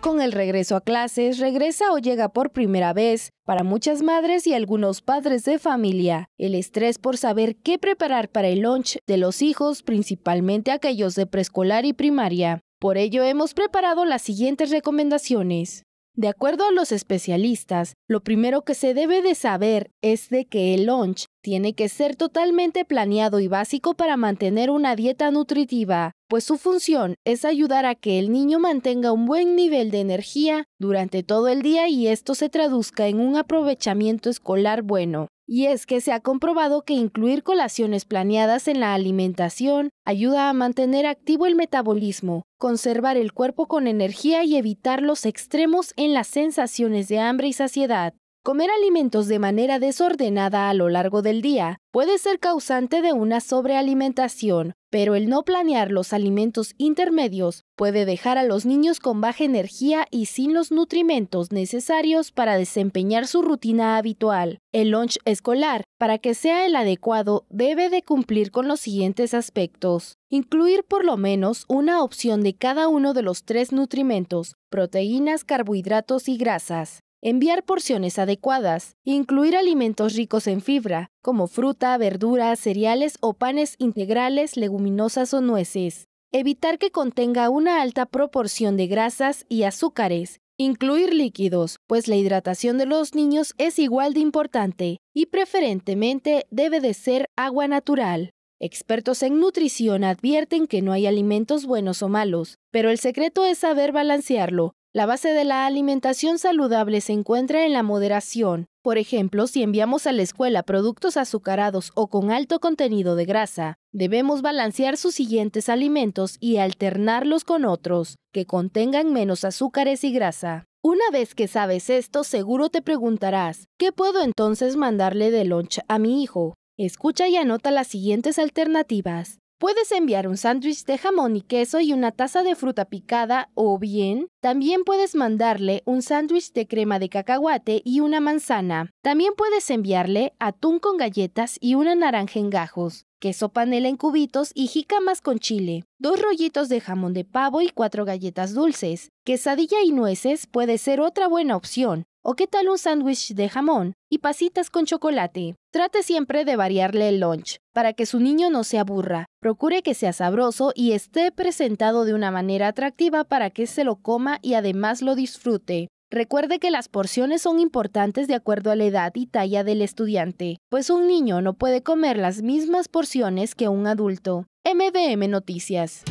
Con el regreso a clases, regresa o llega por primera vez para muchas madres y algunos padres de familia. El estrés por saber qué preparar para el lunch de los hijos, principalmente aquellos de preescolar y primaria. Por ello hemos preparado las siguientes recomendaciones. De acuerdo a los especialistas, lo primero que se debe de saber es de que el lunch tiene que ser totalmente planeado y básico para mantener una dieta nutritiva, pues su función es ayudar a que el niño mantenga un buen nivel de energía durante todo el día y esto se traduzca en un aprovechamiento escolar bueno. Y es que se ha comprobado que incluir colaciones planeadas en la alimentación ayuda a mantener activo el metabolismo, conservar el cuerpo con energía y evitar los extremos en las sensaciones de hambre y saciedad. Comer alimentos de manera desordenada a lo largo del día puede ser causante de una sobrealimentación, pero el no planear los alimentos intermedios puede dejar a los niños con baja energía y sin los nutrimentos necesarios para desempeñar su rutina habitual. El lunch escolar, para que sea el adecuado, debe de cumplir con los siguientes aspectos. Incluir por lo menos una opción de cada uno de los tres nutrimentos, proteínas, carbohidratos y grasas enviar porciones adecuadas, incluir alimentos ricos en fibra, como fruta, verduras, cereales o panes integrales, leguminosas o nueces, evitar que contenga una alta proporción de grasas y azúcares, incluir líquidos, pues la hidratación de los niños es igual de importante y preferentemente debe de ser agua natural. Expertos en nutrición advierten que no hay alimentos buenos o malos, pero el secreto es saber balancearlo la base de la alimentación saludable se encuentra en la moderación. Por ejemplo, si enviamos a la escuela productos azucarados o con alto contenido de grasa, debemos balancear sus siguientes alimentos y alternarlos con otros, que contengan menos azúcares y grasa. Una vez que sabes esto, seguro te preguntarás, ¿qué puedo entonces mandarle de lunch a mi hijo? Escucha y anota las siguientes alternativas. Puedes enviar un sándwich de jamón y queso y una taza de fruta picada o bien también puedes mandarle un sándwich de crema de cacahuate y una manzana. También puedes enviarle atún con galletas y una naranja en gajos, queso panela en cubitos y jicamas con chile, dos rollitos de jamón de pavo y cuatro galletas dulces. Quesadilla y nueces puede ser otra buena opción. ¿O qué tal un sándwich de jamón y pasitas con chocolate? Trate siempre de variarle el lunch, para que su niño no se aburra. Procure que sea sabroso y esté presentado de una manera atractiva para que se lo coma y además lo disfrute. Recuerde que las porciones son importantes de acuerdo a la edad y talla del estudiante, pues un niño no puede comer las mismas porciones que un adulto. MBM Noticias.